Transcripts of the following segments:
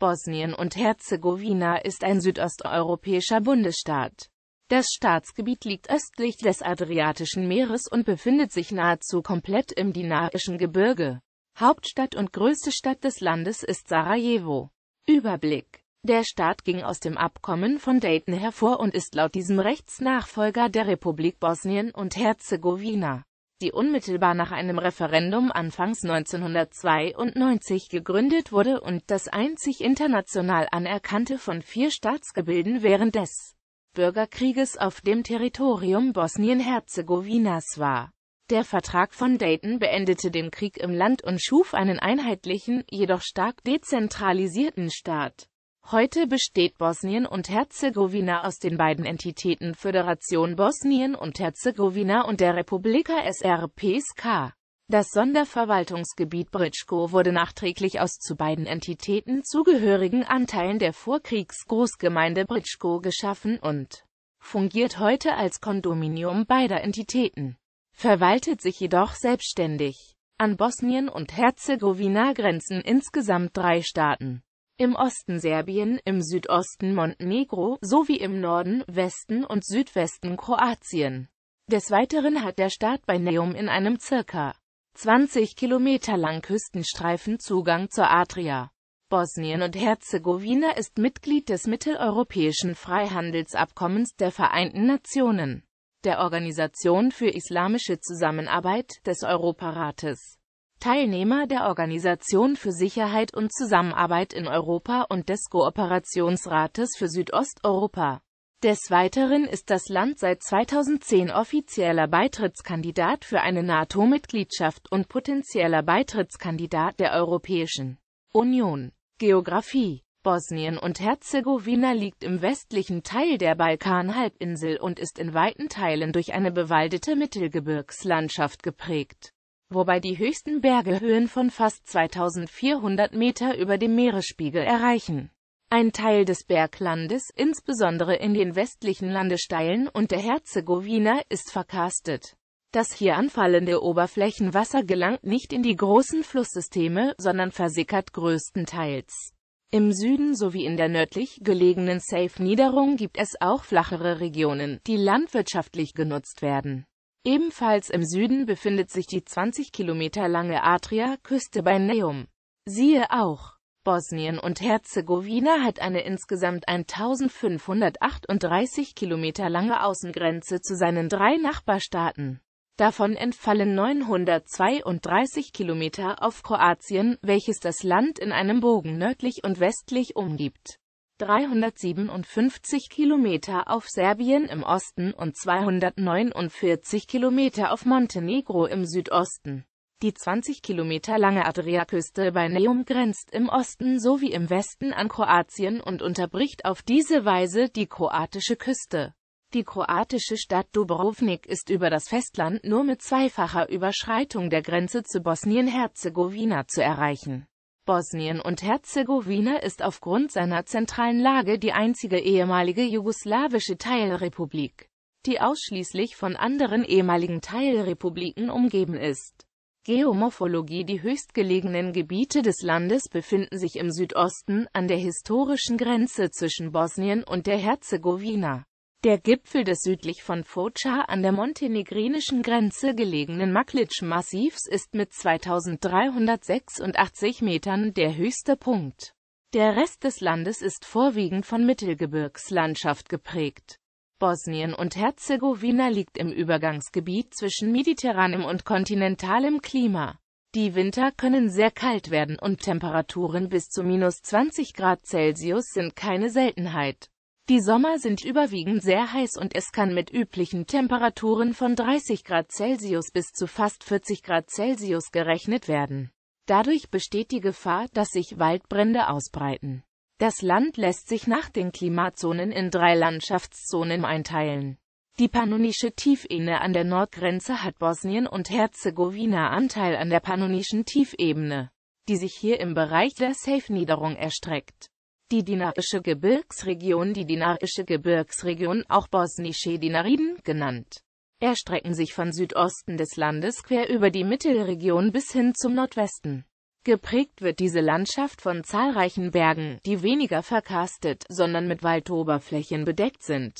Bosnien und Herzegowina ist ein südosteuropäischer Bundesstaat. Das Staatsgebiet liegt östlich des Adriatischen Meeres und befindet sich nahezu komplett im Dinarischen Gebirge. Hauptstadt und größte Stadt des Landes ist Sarajevo. Überblick Der Staat ging aus dem Abkommen von Dayton hervor und ist laut diesem Rechtsnachfolger der Republik Bosnien und Herzegowina die unmittelbar nach einem Referendum anfangs 1992 gegründet wurde und das einzig international anerkannte von vier Staatsgebilden während des Bürgerkrieges auf dem Territorium Bosnien-Herzegowinas war. Der Vertrag von Dayton beendete den Krieg im Land und schuf einen einheitlichen, jedoch stark dezentralisierten Staat Heute besteht Bosnien und Herzegowina aus den beiden Entitäten Föderation Bosnien und Herzegowina und der Republika Srpska. Das Sonderverwaltungsgebiet Britschko wurde nachträglich aus zu beiden Entitäten zugehörigen Anteilen der Vorkriegsgroßgemeinde Britschko geschaffen und fungiert heute als Kondominium beider Entitäten, verwaltet sich jedoch selbstständig. An Bosnien und Herzegowina grenzen insgesamt drei Staaten im Osten Serbien, im Südosten Montenegro sowie im Norden, Westen und Südwesten Kroatien. Des Weiteren hat der Staat bei Neum in einem ca. 20 Kilometer langen Küstenstreifen Zugang zur Adria. Bosnien und Herzegowina ist Mitglied des Mitteleuropäischen Freihandelsabkommens der Vereinten Nationen, der Organisation für islamische Zusammenarbeit, des Europarates. Teilnehmer der Organisation für Sicherheit und Zusammenarbeit in Europa und des Kooperationsrates für Südosteuropa. Des Weiteren ist das Land seit 2010 offizieller Beitrittskandidat für eine NATO-Mitgliedschaft und potenzieller Beitrittskandidat der Europäischen Union. Geografie Bosnien und Herzegowina liegt im westlichen Teil der Balkanhalbinsel und ist in weiten Teilen durch eine bewaldete Mittelgebirgslandschaft geprägt wobei die höchsten Berge Höhen von fast 2400 Meter über dem Meeresspiegel erreichen. Ein Teil des Berglandes, insbesondere in den westlichen Landesteilen und der Herzegowina, ist verkarstet. Das hier anfallende Oberflächenwasser gelangt nicht in die großen Flusssysteme, sondern versickert größtenteils. Im Süden sowie in der nördlich gelegenen Safe-Niederung gibt es auch flachere Regionen, die landwirtschaftlich genutzt werden. Ebenfalls im Süden befindet sich die 20 Kilometer lange Adria-Küste bei Neum. Siehe auch Bosnien und Herzegowina hat eine insgesamt 1538 Kilometer lange Außengrenze zu seinen drei Nachbarstaaten. Davon entfallen 932 Kilometer auf Kroatien, welches das Land in einem Bogen nördlich und westlich umgibt 357 Kilometer auf Serbien im Osten und 249 Kilometer auf Montenegro im Südosten. Die 20 Kilometer lange Adriaküste bei Neum grenzt im Osten sowie im Westen an Kroatien und unterbricht auf diese Weise die kroatische Küste. Die kroatische Stadt Dubrovnik ist über das Festland nur mit zweifacher Überschreitung der Grenze zu Bosnien-Herzegowina zu erreichen. Bosnien und Herzegowina ist aufgrund seiner zentralen Lage die einzige ehemalige jugoslawische Teilrepublik, die ausschließlich von anderen ehemaligen Teilrepubliken umgeben ist. Geomorphologie Die höchstgelegenen Gebiete des Landes befinden sich im Südosten, an der historischen Grenze zwischen Bosnien und der Herzegowina. Der Gipfel des südlich von Foča an der montenegrinischen Grenze gelegenen Maklitsch-Massivs ist mit 2386 Metern der höchste Punkt. Der Rest des Landes ist vorwiegend von Mittelgebirgslandschaft geprägt. Bosnien und Herzegowina liegt im Übergangsgebiet zwischen mediterranem und kontinentalem Klima. Die Winter können sehr kalt werden und Temperaturen bis zu minus 20 Grad Celsius sind keine Seltenheit. Die Sommer sind überwiegend sehr heiß und es kann mit üblichen Temperaturen von 30 Grad Celsius bis zu fast 40 Grad Celsius gerechnet werden. Dadurch besteht die Gefahr, dass sich Waldbrände ausbreiten. Das Land lässt sich nach den Klimazonen in drei Landschaftszonen einteilen. Die pannonische Tiefebene an der Nordgrenze hat Bosnien und Herzegowina Anteil an der pannonischen Tiefebene, die sich hier im Bereich der Safe-Niederung erstreckt. Die dinarische Gebirgsregion Die dinarische Gebirgsregion, auch bosnische Dinariden genannt, erstrecken sich von Südosten des Landes quer über die Mittelregion bis hin zum Nordwesten. Geprägt wird diese Landschaft von zahlreichen Bergen, die weniger verkarstet, sondern mit Waldoberflächen bedeckt sind.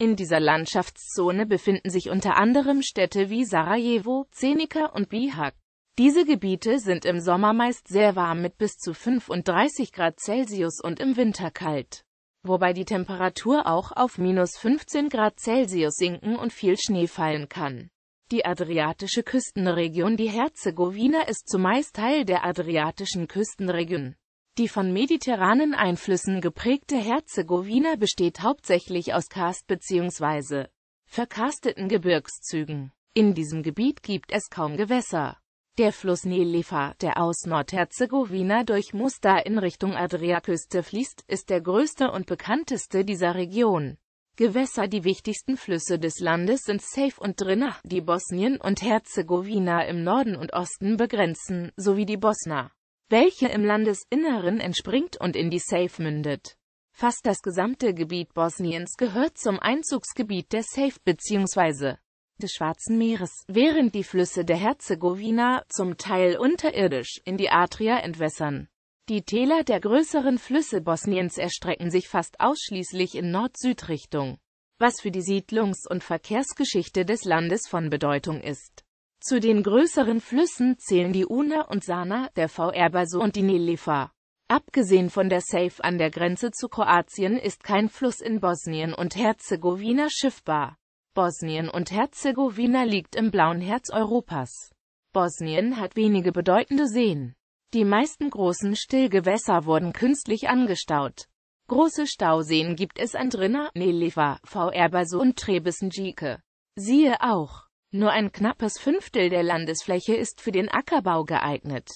In dieser Landschaftszone befinden sich unter anderem Städte wie Sarajevo, Zenica und Bihak. Diese Gebiete sind im Sommer meist sehr warm mit bis zu 35 Grad Celsius und im Winter kalt, wobei die Temperatur auch auf minus 15 Grad Celsius sinken und viel Schnee fallen kann. Die adriatische Küstenregion Die Herzegowina ist zumeist Teil der adriatischen Küstenregion. Die von mediterranen Einflüssen geprägte Herzegowina besteht hauptsächlich aus Karst- bzw. verkarsteten Gebirgszügen. In diesem Gebiet gibt es kaum Gewässer. Der Fluss Nelifa, der aus Nordherzegowina durch Mostar in Richtung Adriaküste fließt, ist der größte und bekannteste dieser Region. Gewässer Die wichtigsten Flüsse des Landes sind Safe und Drina, die Bosnien und Herzegowina im Norden und Osten begrenzen, sowie die Bosna, welche im Landesinneren entspringt und in die Safe mündet. Fast das gesamte Gebiet Bosniens gehört zum Einzugsgebiet der Safe bzw des Schwarzen Meeres, während die Flüsse der Herzegowina, zum Teil unterirdisch, in die Adria entwässern. Die Täler der größeren Flüsse Bosniens erstrecken sich fast ausschließlich in Nord-Süd-Richtung, was für die Siedlungs- und Verkehrsgeschichte des Landes von Bedeutung ist. Zu den größeren Flüssen zählen die Una und Sana, der VR Vrbaso und die Nilifa. Abgesehen von der Safe an der Grenze zu Kroatien ist kein Fluss in Bosnien und Herzegowina schiffbar. Bosnien und Herzegowina liegt im blauen Herz Europas. Bosnien hat wenige bedeutende Seen. Die meisten großen Stillgewässer wurden künstlich angestaut. Große Stauseen gibt es an Drina, Neliva, Vrbasu und Trebisonjike. Siehe auch. Nur ein knappes Fünftel der Landesfläche ist für den Ackerbau geeignet.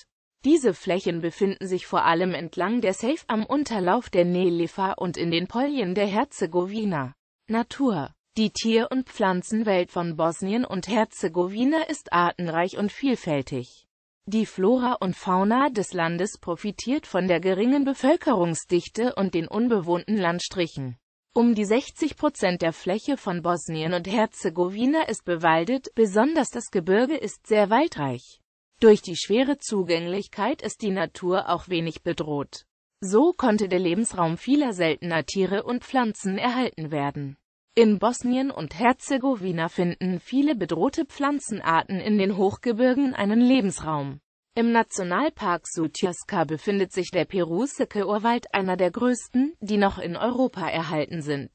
Diese Flächen befinden sich vor allem entlang der Safe am Unterlauf der Neliva und in den Poljen der Herzegowina. Natur die Tier- und Pflanzenwelt von Bosnien und Herzegowina ist artenreich und vielfältig. Die Flora und Fauna des Landes profitiert von der geringen Bevölkerungsdichte und den unbewohnten Landstrichen. Um die 60 Prozent der Fläche von Bosnien und Herzegowina ist bewaldet, besonders das Gebirge ist sehr waldreich. Durch die schwere Zugänglichkeit ist die Natur auch wenig bedroht. So konnte der Lebensraum vieler seltener Tiere und Pflanzen erhalten werden. In Bosnien und Herzegowina finden viele bedrohte Pflanzenarten in den Hochgebirgen einen Lebensraum. Im Nationalpark Sutjeska befindet sich der Perusike urwald einer der größten, die noch in Europa erhalten sind.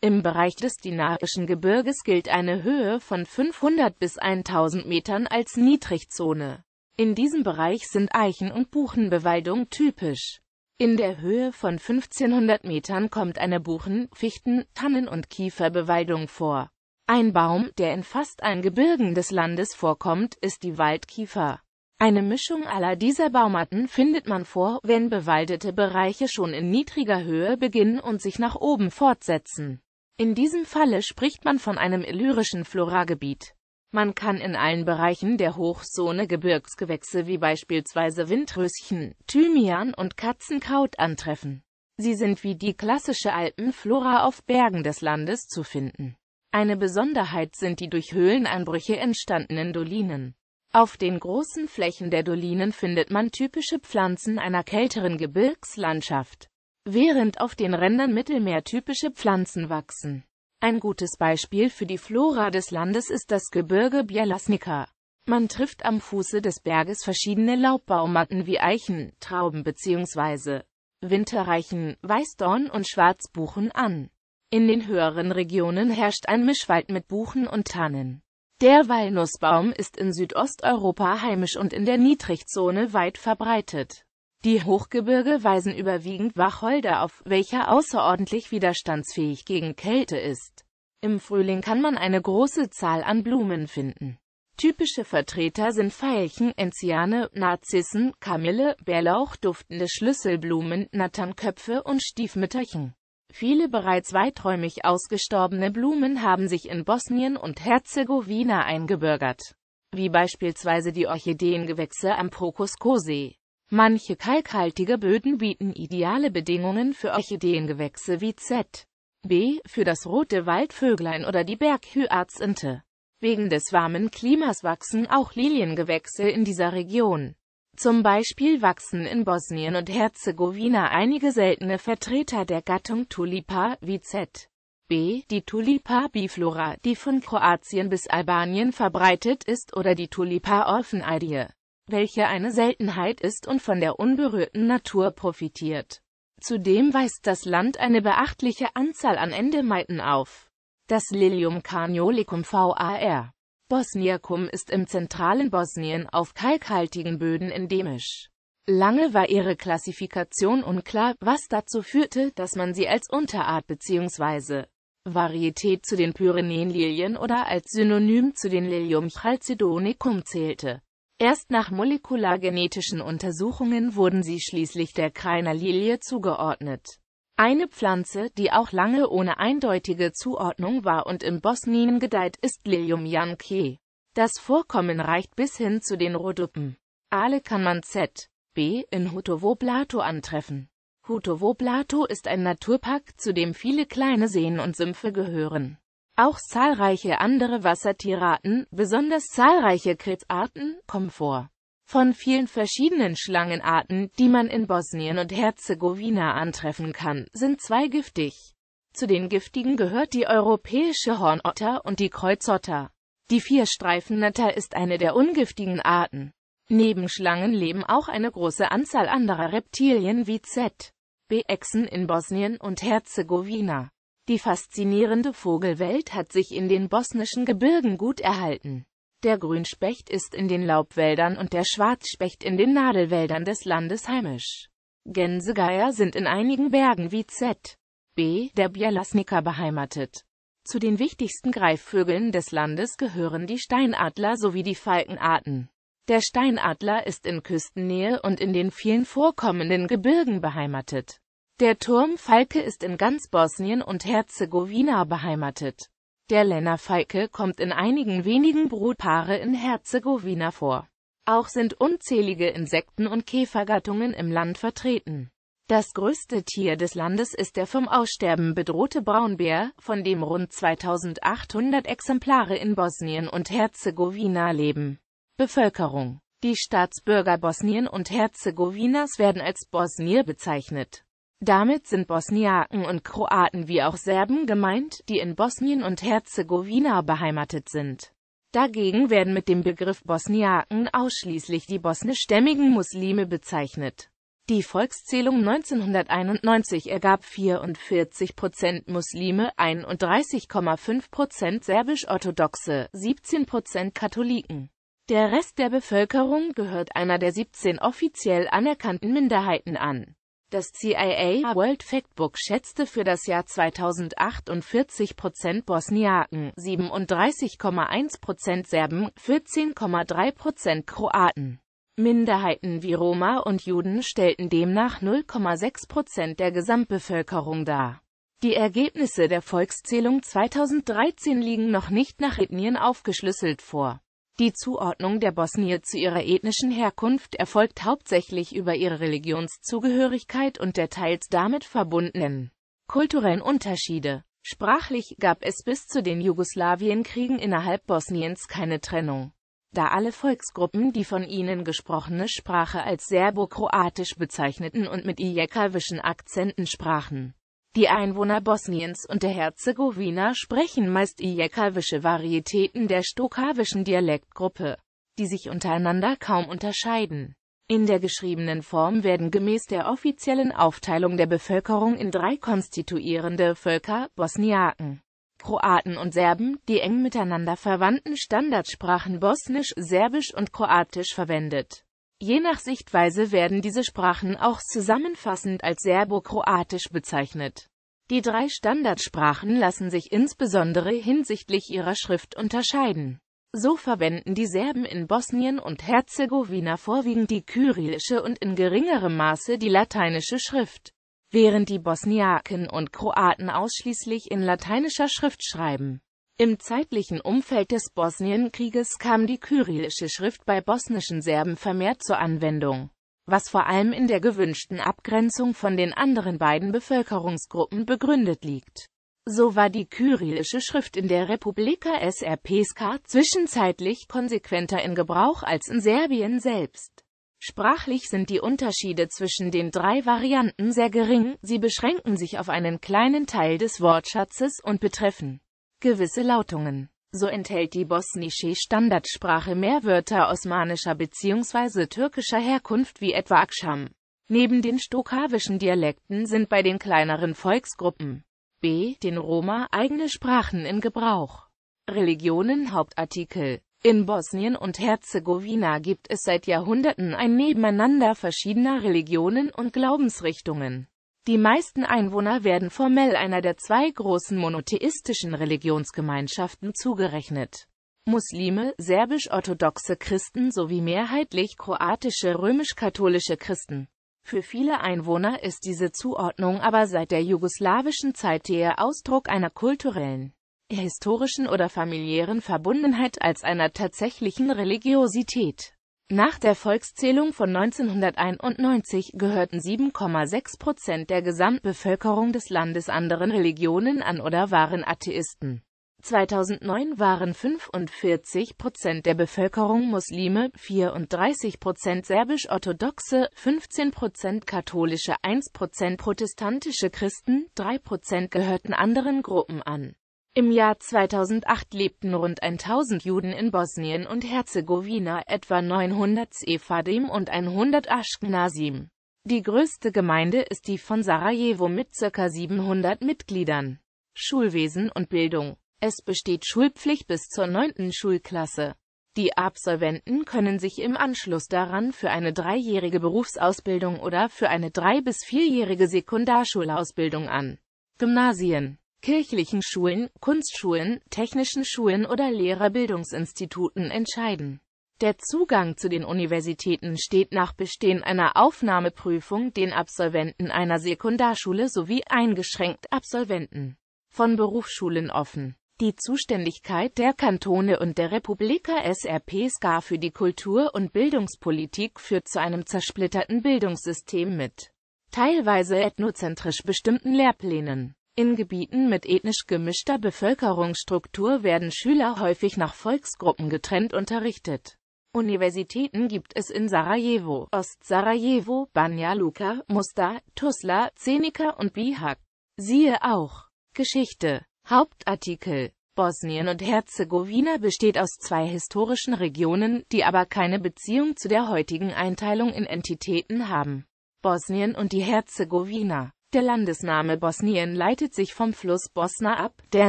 Im Bereich des Dinarischen Gebirges gilt eine Höhe von 500 bis 1000 Metern als Niedrigzone. In diesem Bereich sind Eichen- und Buchenbewaldung typisch. In der Höhe von 1500 Metern kommt eine Buchen-, Fichten-, Tannen- und Kieferbewaldung vor. Ein Baum, der in fast allen Gebirgen des Landes vorkommt, ist die Waldkiefer. Eine Mischung aller dieser Baumarten findet man vor, wenn bewaldete Bereiche schon in niedriger Höhe beginnen und sich nach oben fortsetzen. In diesem Falle spricht man von einem illyrischen Floragebiet. Man kann in allen Bereichen der Hochzone Gebirgsgewächse wie beispielsweise Windröschen, Thymian und Katzenkraut antreffen. Sie sind wie die klassische Alpenflora auf Bergen des Landes zu finden. Eine Besonderheit sind die durch Höhleneinbrüche entstandenen Dolinen. Auf den großen Flächen der Dolinen findet man typische Pflanzen einer kälteren Gebirgslandschaft, während auf den Rändern mittelmeertypische Pflanzen wachsen. Ein gutes Beispiel für die Flora des Landes ist das Gebirge Bielasnica. Man trifft am Fuße des Berges verschiedene Laubbaumarten wie Eichen, Trauben bzw. Winterreichen, Weißdorn und Schwarzbuchen an. In den höheren Regionen herrscht ein Mischwald mit Buchen und Tannen. Der Walnussbaum ist in Südosteuropa heimisch und in der Niedrigzone weit verbreitet. Die Hochgebirge weisen überwiegend Wacholder auf, welcher außerordentlich widerstandsfähig gegen Kälte ist. Im Frühling kann man eine große Zahl an Blumen finden. Typische Vertreter sind Veilchen, Enziane, Narzissen, Kamille, Bärlauch, duftende Schlüsselblumen, Natternköpfe und Stiefmütterchen. Viele bereits weiträumig ausgestorbene Blumen haben sich in Bosnien und Herzegowina eingebürgert, wie beispielsweise die Orchideengewächse am Prokuskosee. Manche kalkhaltige Böden bieten ideale Bedingungen für Orchideengewächse wie Z. B. für das rote Waldvöglein oder die Berghyazinth. Wegen des warmen Klimas wachsen auch Liliengewächse in dieser Region. Zum Beispiel wachsen in Bosnien und Herzegowina einige seltene Vertreter der Gattung Tulipa, wie Z. B. Die Tulipa biflora, die von Kroatien bis Albanien verbreitet ist oder die Tulipa orphenaidie welche eine Seltenheit ist und von der unberührten Natur profitiert. Zudem weist das Land eine beachtliche Anzahl an Endemeiten auf. Das Lilium carniolicum var. Bosniakum ist im zentralen Bosnien auf kalkhaltigen Böden endemisch. Lange war ihre Klassifikation unklar, was dazu führte, dass man sie als Unterart bzw. Varietät zu den Pyrenäenlilien oder als Synonym zu den Lilium chalcedonicum zählte. Erst nach molekulargenetischen Untersuchungen wurden sie schließlich der Kreiner Lilie zugeordnet. Eine Pflanze, die auch lange ohne eindeutige Zuordnung war und in Bosnien gedeiht, ist Lilium yankee. Das Vorkommen reicht bis hin zu den Rhodopen. Ale kann man Z. B. in Hutovo Blato antreffen. Hutovo Blato ist ein Naturpark, zu dem viele kleine Seen und Sümpfe gehören. Auch zahlreiche andere Wassertierarten, besonders zahlreiche Krebsarten, kommen vor. Von vielen verschiedenen Schlangenarten, die man in Bosnien und Herzegowina antreffen kann, sind zwei giftig. Zu den giftigen gehört die europäische Hornotter und die Kreuzotter. Die Vierstreifenotter ist eine der ungiftigen Arten. Neben Schlangen leben auch eine große Anzahl anderer Reptilien wie Z. B. Echsen in Bosnien und Herzegowina. Die faszinierende Vogelwelt hat sich in den bosnischen Gebirgen gut erhalten. Der Grünspecht ist in den Laubwäldern und der Schwarzspecht in den Nadelwäldern des Landes heimisch. Gänsegeier sind in einigen Bergen wie Z. B. der Bielasnica beheimatet. Zu den wichtigsten Greifvögeln des Landes gehören die Steinadler sowie die Falkenarten. Der Steinadler ist in Küstennähe und in den vielen vorkommenden Gebirgen beheimatet. Der Turm Falke ist in ganz Bosnien und Herzegowina beheimatet. Der Lenner Falke kommt in einigen wenigen Brutpaare in Herzegowina vor. Auch sind unzählige Insekten- und Käfergattungen im Land vertreten. Das größte Tier des Landes ist der vom Aussterben bedrohte Braunbär, von dem rund 2800 Exemplare in Bosnien und Herzegowina leben. Bevölkerung Die Staatsbürger Bosnien und Herzegowinas werden als Bosnier bezeichnet. Damit sind Bosniaken und Kroaten wie auch Serben gemeint, die in Bosnien und Herzegowina beheimatet sind. Dagegen werden mit dem Begriff Bosniaken ausschließlich die bosnischstämmigen Muslime bezeichnet. Die Volkszählung 1991 ergab 44 Prozent Muslime, 31,5 Prozent serbisch-orthodoxe, 17 Prozent Katholiken. Der Rest der Bevölkerung gehört einer der 17 offiziell anerkannten Minderheiten an. Das CIA World Factbook schätzte für das Jahr 2048 Bosniaken, 37,1% Serben, 14,3% Kroaten. Minderheiten wie Roma und Juden stellten demnach 0,6% der Gesamtbevölkerung dar. Die Ergebnisse der Volkszählung 2013 liegen noch nicht nach Ethnien aufgeschlüsselt vor. Die Zuordnung der Bosnier zu ihrer ethnischen Herkunft erfolgt hauptsächlich über ihre Religionszugehörigkeit und der teils damit verbundenen kulturellen Unterschiede. Sprachlich gab es bis zu den Jugoslawienkriegen innerhalb Bosniens keine Trennung, da alle Volksgruppen die von ihnen gesprochene Sprache als serbo-kroatisch bezeichneten und mit ijekawischen Akzenten sprachen die Einwohner Bosniens und der Herzegowina sprechen meist ijekawische Varietäten der stokawischen Dialektgruppe, die sich untereinander kaum unterscheiden. In der geschriebenen Form werden gemäß der offiziellen Aufteilung der Bevölkerung in drei konstituierende Völker Bosniaken, Kroaten und Serben, die eng miteinander verwandten Standardsprachen Bosnisch, Serbisch und Kroatisch verwendet Je nach Sichtweise werden diese Sprachen auch zusammenfassend als serbo-kroatisch bezeichnet. Die drei Standardsprachen lassen sich insbesondere hinsichtlich ihrer Schrift unterscheiden. So verwenden die Serben in Bosnien und Herzegowina vorwiegend die kyrillische und in geringerem Maße die lateinische Schrift, während die Bosniaken und Kroaten ausschließlich in lateinischer Schrift schreiben im zeitlichen Umfeld des Bosnienkrieges kam die kyrillische Schrift bei bosnischen Serben vermehrt zur Anwendung, was vor allem in der gewünschten Abgrenzung von den anderen beiden Bevölkerungsgruppen begründet liegt. So war die kyrillische Schrift in der Republika Srpska zwischenzeitlich konsequenter in Gebrauch als in Serbien selbst. Sprachlich sind die Unterschiede zwischen den drei Varianten sehr gering, sie beschränken sich auf einen kleinen Teil des Wortschatzes und betreffen gewisse Lautungen. So enthält die bosnische Standardsprache mehr Wörter osmanischer bzw. türkischer Herkunft wie etwa Aksham. Neben den stokavischen Dialekten sind bei den kleineren Volksgruppen b. den Roma eigene Sprachen in Gebrauch. Religionen Hauptartikel in Bosnien und Herzegowina gibt es seit Jahrhunderten ein Nebeneinander verschiedener Religionen und Glaubensrichtungen. Die meisten Einwohner werden formell einer der zwei großen monotheistischen Religionsgemeinschaften zugerechnet. Muslime, serbisch-orthodoxe Christen sowie mehrheitlich kroatische römisch-katholische Christen. Für viele Einwohner ist diese Zuordnung aber seit der jugoslawischen Zeit eher Ausdruck einer kulturellen, historischen oder familiären Verbundenheit als einer tatsächlichen Religiosität. Nach der Volkszählung von 1991 gehörten 7,6 Prozent der Gesamtbevölkerung des Landes anderen Religionen an oder waren Atheisten. 2009 waren 45 Prozent der Bevölkerung Muslime, 34 Prozent serbisch-orthodoxe, 15 Prozent katholische, 1 Prozent protestantische Christen, 3 Prozent gehörten anderen Gruppen an im Jahr 2008 lebten rund 1000 Juden in Bosnien und Herzegowina, etwa 900 Sephardim und 100 Ashkenazim. Die größte Gemeinde ist die von Sarajevo mit ca. 700 Mitgliedern. Schulwesen und Bildung. Es besteht Schulpflicht bis zur 9. Schulklasse. Die Absolventen können sich im Anschluss daran für eine dreijährige Berufsausbildung oder für eine drei- bis vierjährige Sekundarschulausbildung an Gymnasien kirchlichen Schulen, Kunstschulen, technischen Schulen oder Lehrerbildungsinstituten entscheiden. Der Zugang zu den Universitäten steht nach Bestehen einer Aufnahmeprüfung den Absolventen einer Sekundarschule sowie eingeschränkt Absolventen von Berufsschulen offen. Die Zuständigkeit der Kantone und der Republika SRP SKA für die Kultur- und Bildungspolitik führt zu einem zersplitterten Bildungssystem mit teilweise ethnozentrisch bestimmten Lehrplänen. In Gebieten mit ethnisch gemischter Bevölkerungsstruktur werden Schüler häufig nach Volksgruppen getrennt unterrichtet. Universitäten gibt es in Sarajevo, Ost-Sarajevo, Banja Luka, Mostar, Tuzla, Zenica und Bihak. Siehe auch Geschichte Hauptartikel Bosnien und Herzegowina besteht aus zwei historischen Regionen, die aber keine Beziehung zu der heutigen Einteilung in Entitäten haben. Bosnien und die Herzegowina der Landesname Bosnien leitet sich vom Fluss Bosna ab, der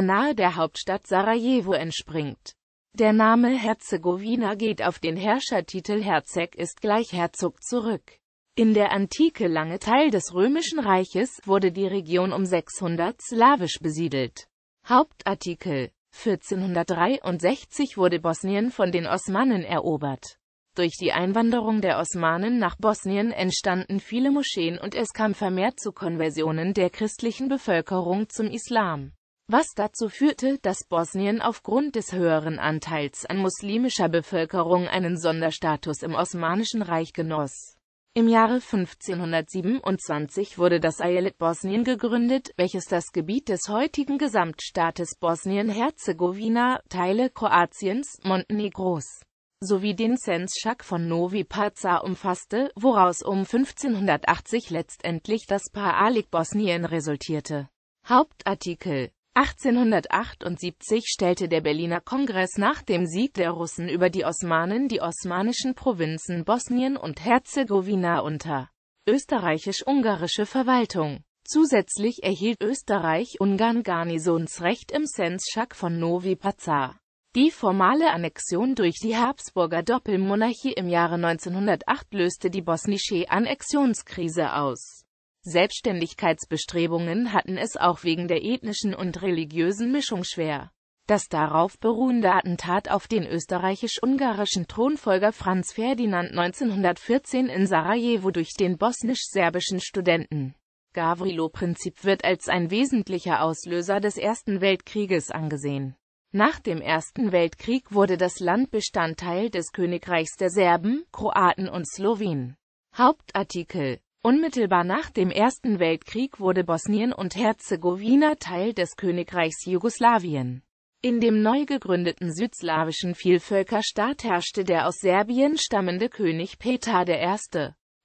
nahe der Hauptstadt Sarajevo entspringt. Der Name Herzegowina geht auf den Herrschertitel Herzeg ist gleich Herzog zurück. In der Antike lange Teil des Römischen Reiches wurde die Region um 600 slawisch besiedelt. Hauptartikel 1463 wurde Bosnien von den Osmanen erobert. Durch die Einwanderung der Osmanen nach Bosnien entstanden viele Moscheen und es kam vermehrt zu Konversionen der christlichen Bevölkerung zum Islam was dazu führte, dass Bosnien aufgrund des höheren Anteils an muslimischer Bevölkerung einen Sonderstatus im Osmanischen Reich genoss. Im Jahre 1527 wurde das Ayelet Bosnien gegründet, welches das Gebiet des heutigen Gesamtstaates Bosnien-Herzegowina, Teile Kroatiens, Montenegros sowie den Senzschak von Novi Pazar umfasste, woraus um 1580 letztendlich das Paar Paalik Bosnien resultierte. Hauptartikel 1878 stellte der Berliner Kongress nach dem Sieg der Russen über die Osmanen die osmanischen Provinzen Bosnien und Herzegowina unter österreichisch-ungarische Verwaltung. Zusätzlich erhielt Österreich-Ungarn Garnisonsrecht im Senzschak von Novi Pazar. Die formale Annexion durch die Habsburger Doppelmonarchie im Jahre 1908 löste die bosnische Annexionskrise aus. Selbstständigkeitsbestrebungen hatten es auch wegen der ethnischen und religiösen Mischung schwer. Das darauf beruhende Attentat auf den österreichisch-ungarischen Thronfolger Franz Ferdinand 1914 in Sarajevo durch den bosnisch-serbischen Studenten Gavrilo-Prinzip wird als ein wesentlicher Auslöser des Ersten Weltkrieges angesehen nach dem Ersten Weltkrieg wurde das Land Bestandteil des Königreichs der Serben, Kroaten und Slowen. Hauptartikel Unmittelbar nach dem Ersten Weltkrieg wurde Bosnien und Herzegowina Teil des Königreichs Jugoslawien. In dem neu gegründeten südslawischen Vielvölkerstaat herrschte der aus Serbien stammende König Petar I.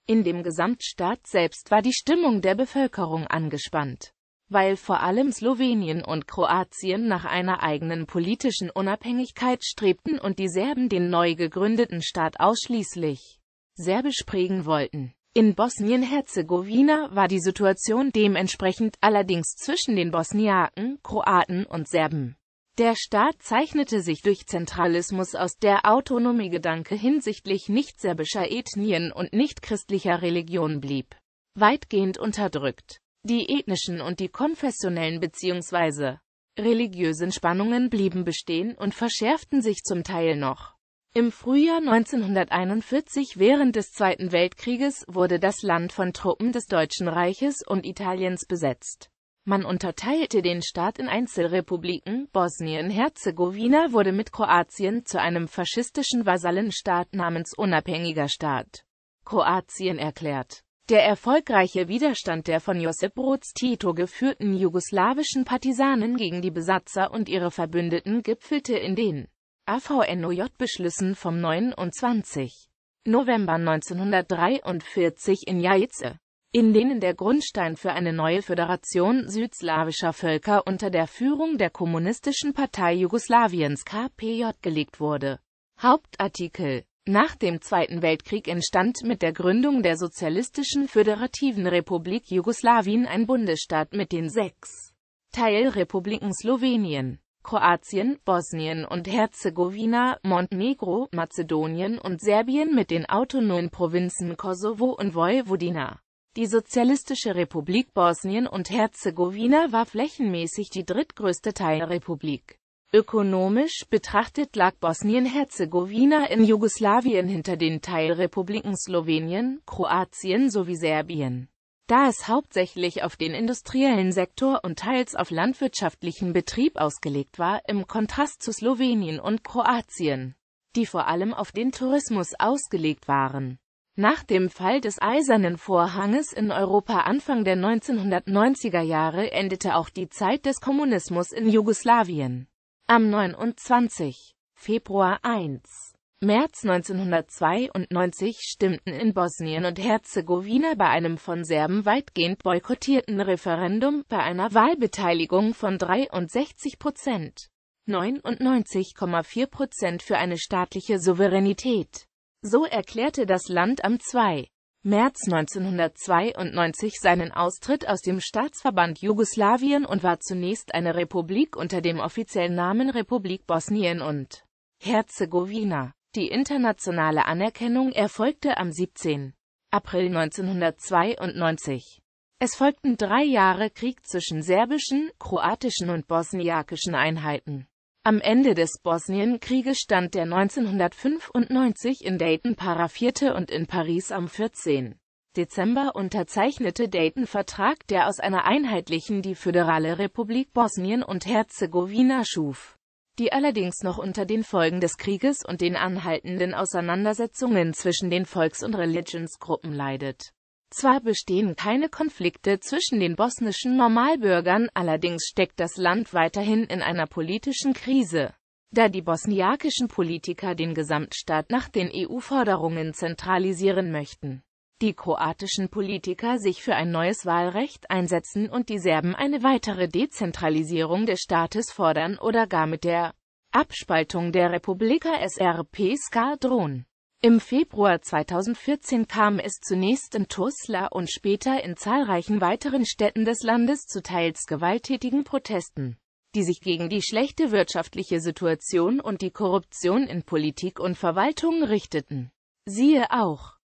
In dem Gesamtstaat selbst war die Stimmung der Bevölkerung angespannt weil vor allem Slowenien und Kroatien nach einer eigenen politischen Unabhängigkeit strebten und die Serben den neu gegründeten Staat ausschließlich serbisch prägen wollten. In Bosnien-Herzegowina war die Situation dementsprechend allerdings zwischen den Bosniaken, Kroaten und Serben. Der Staat zeichnete sich durch Zentralismus aus, der Autonomiegedanke hinsichtlich nicht-serbischer Ethnien und nicht-christlicher Religion blieb weitgehend unterdrückt. Die ethnischen und die konfessionellen bzw. religiösen Spannungen blieben bestehen und verschärften sich zum Teil noch. Im Frühjahr 1941 während des Zweiten Weltkrieges wurde das Land von Truppen des Deutschen Reiches und Italiens besetzt. Man unterteilte den Staat in Einzelrepubliken, Bosnien-Herzegowina wurde mit Kroatien zu einem faschistischen Vasallenstaat namens Unabhängiger Staat Kroatien erklärt. Der erfolgreiche Widerstand der von Josip Broz Tito geführten jugoslawischen Partisanen gegen die Besatzer und ihre Verbündeten gipfelte in den AVNOJ-Beschlüssen vom 29. November 1943 in Jaize, in denen der Grundstein für eine neue Föderation südslawischer Völker unter der Führung der Kommunistischen Partei Jugoslawiens KPJ gelegt wurde. Hauptartikel nach dem Zweiten Weltkrieg entstand mit der Gründung der Sozialistischen Föderativen Republik Jugoslawien ein Bundesstaat mit den sechs Teilrepubliken Slowenien, Kroatien, Bosnien und Herzegowina, Montenegro, Mazedonien und Serbien mit den autonomen Provinzen Kosovo und Vojvodina. Die Sozialistische Republik Bosnien und Herzegowina war flächenmäßig die drittgrößte Teilrepublik. Ökonomisch betrachtet lag Bosnien-Herzegowina in Jugoslawien hinter den Teilrepubliken Slowenien, Kroatien sowie Serbien. Da es hauptsächlich auf den industriellen Sektor und teils auf landwirtschaftlichen Betrieb ausgelegt war, im Kontrast zu Slowenien und Kroatien, die vor allem auf den Tourismus ausgelegt waren. Nach dem Fall des Eisernen Vorhanges in Europa Anfang der 1990er Jahre endete auch die Zeit des Kommunismus in Jugoslawien. Am 29. Februar 1. März 1992 stimmten in Bosnien und Herzegowina bei einem von Serben weitgehend boykottierten Referendum bei einer Wahlbeteiligung von 63 Prozent 99,4 Prozent für eine staatliche Souveränität. So erklärte das Land am 2. März 1992 seinen Austritt aus dem Staatsverband Jugoslawien und war zunächst eine Republik unter dem offiziellen Namen Republik Bosnien und Herzegowina. Die internationale Anerkennung erfolgte am 17. April 1992. Es folgten drei Jahre Krieg zwischen serbischen, kroatischen und bosniakischen Einheiten. Am Ende des Bosnienkrieges stand der 1995 in Dayton paraffierte und in Paris am 14. Dezember unterzeichnete Dayton Vertrag, der aus einer einheitlichen die föderale Republik Bosnien und Herzegowina schuf, die allerdings noch unter den Folgen des Krieges und den anhaltenden Auseinandersetzungen zwischen den Volks- und Religionsgruppen leidet zwar bestehen keine Konflikte zwischen den bosnischen Normalbürgern, allerdings steckt das Land weiterhin in einer politischen Krise. Da die bosniakischen Politiker den Gesamtstaat nach den EU-Forderungen zentralisieren möchten, die kroatischen Politiker sich für ein neues Wahlrecht einsetzen und die Serben eine weitere Dezentralisierung des Staates fordern oder gar mit der Abspaltung der Republika Srpska drohen. Im Februar 2014 kam es zunächst in Tuzla und später in zahlreichen weiteren Städten des Landes zu teils gewalttätigen Protesten, die sich gegen die schlechte wirtschaftliche Situation und die Korruption in Politik und Verwaltung richteten. Siehe auch